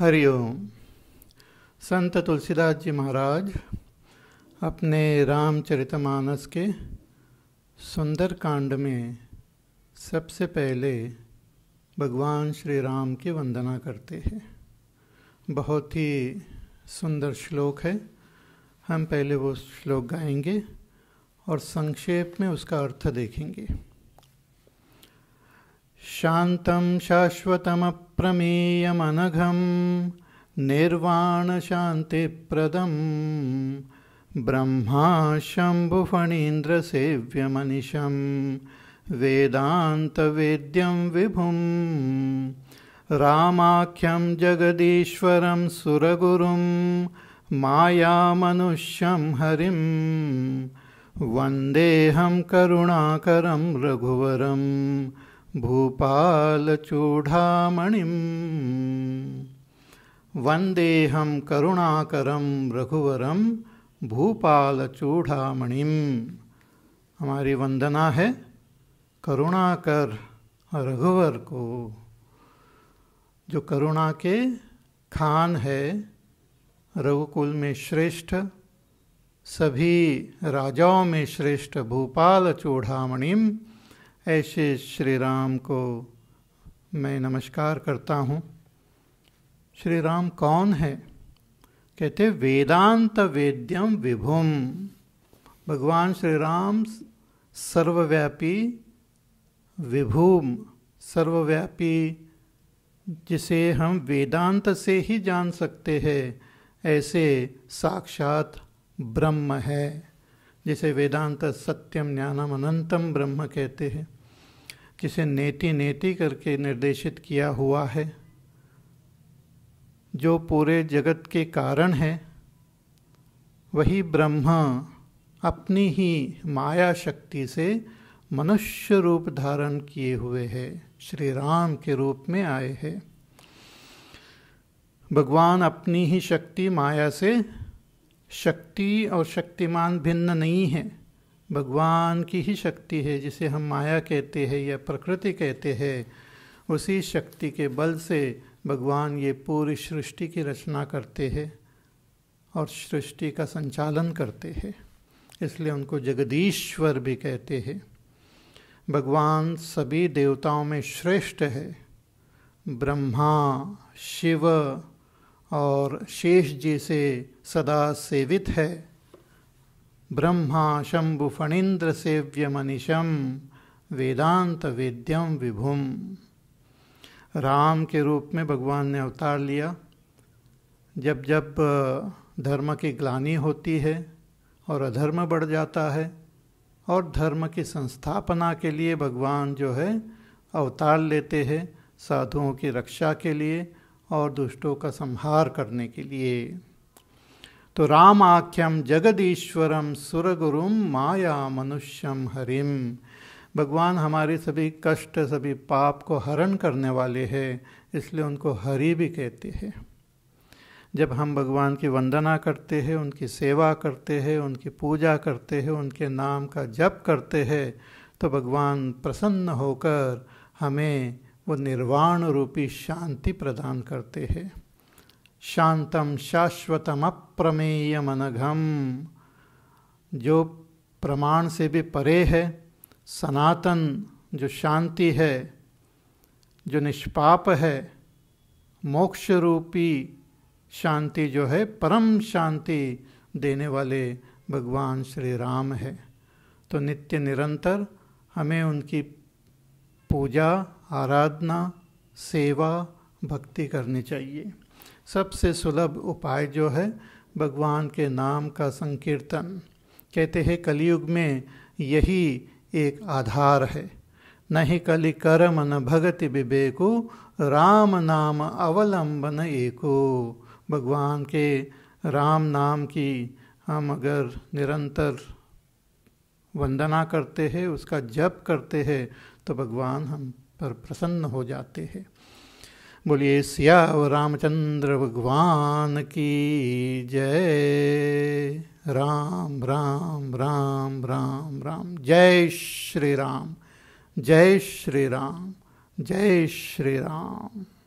हरिओम संत तुलसीदास जी महाराज अपने रामचरितमानस के सुंदर कांड में सबसे पहले भगवान श्री राम की वंदना करते हैं बहुत ही सुंदर श्लोक है हम पहले वो श्लोक गाएंगे और संक्षेप में उसका अर्थ देखेंगे शान्तं शाश्वतमप्रमेयमनघं निर्वाणशान्तिप्रदं ब्रह्मा शम्भुफणीन्द्रसेव्यमनिशं वेदान्तवेद्यं विभुं रामाख्यं जगदीश्वरं सुरगुरुं मायामनुष्यं हरिं वन्देऽहं करुणाकरं रघुवरम् भूपाल भूपालचूडामणिं वन्देऽहं करुणाकरं भूपाल भूपालचूडामणिं हमारी वंदना है करुणाकर रघुवर को जो करुणा के खान है रघुकुल में श्रेष्ठ सभी राजाओं में श्रेष्ठ भूपाल चूढ़ामणिम ऐसे श्री राम को मैं नमस्कार करता हूँ श्री राम कौन है कहते वेदांत वेद्यम विभुम भगवान श्री राम सर्वव्यापी विभूम सर्वव्यापी जिसे हम वेदांत से ही जान सकते हैं ऐसे साक्षात ब्रह्म है जिसे वेदांत सत्यम ज्ञानम अनंतम ब्रह्म कहते हैं जिसे नेति नेति करके निर्देशित किया हुआ है जो पूरे जगत के कारण है वही ब्रह्म अपनी ही माया शक्ति से मनुष्य रूप धारण किए हुए है श्री राम के रूप में आए हैं भगवान अपनी ही शक्ति माया से शक्ति और शक्तिमान भिन्न नहीं है भगवान की ही शक्ति है जिसे हम माया कहते हैं या प्रकृति कहते हैं उसी शक्ति के बल से भगवान ये पूरी सृष्टि की रचना करते हैं और सृष्टि का संचालन करते हैं इसलिए उनको जगदीश्वर भी कहते हैं भगवान सभी देवताओं में श्रेष्ठ है ब्रह्मा शिव और शेष जैसे सदा सेवित है ब्रह्मा शंभु फणीन्द्र सेव्य मनीषम वेदांत वेद्यम विभुम राम के रूप में भगवान ने अवतार लिया जब जब धर्म की ग्लानी होती है और अधर्म बढ़ जाता है और धर्म की संस्थापना के लिए भगवान जो है अवतार लेते हैं साधुओं की रक्षा के लिए और दुष्टों का संहार करने के लिए तो रामाख्यम जगदीश्वरम सुरगुरुम माया मनुष्यम हरिम भगवान हमारे सभी कष्ट सभी पाप को हरण करने वाले हैं इसलिए उनको हरि भी कहते हैं जब हम भगवान की वंदना करते हैं उनकी सेवा करते हैं उनकी पूजा करते हैं उनके नाम का जप करते हैं तो भगवान प्रसन्न होकर हमें वो निर्वाण रूपी शांति प्रदान करते हैं शांतम शाश्वतम अप्रमेयम अनघम जो प्रमाण से भी परे है सनातन जो शांति है जो निष्पाप है मोक्ष रूपी शांति जो है परम शांति देने वाले भगवान श्री राम है तो नित्य निरंतर हमें उनकी पूजा आराधना सेवा भक्ति करनी चाहिए सबसे सुलभ उपाय जो है भगवान के नाम का संकीर्तन कहते हैं कलयुग में यही एक आधार है नहीं कलि कर्म न भगति विवेको राम नाम अवलंबन एको भगवान के राम नाम की हम अगर निरंतर वंदना करते हैं उसका जप करते हैं तो भगवान हम पर प्रसन्न हो जाते हैं बोलिए श्याव रामचंद्र भगवान की जय राम राम राम राम राम जय श्री राम जय श्री राम जय श्री राम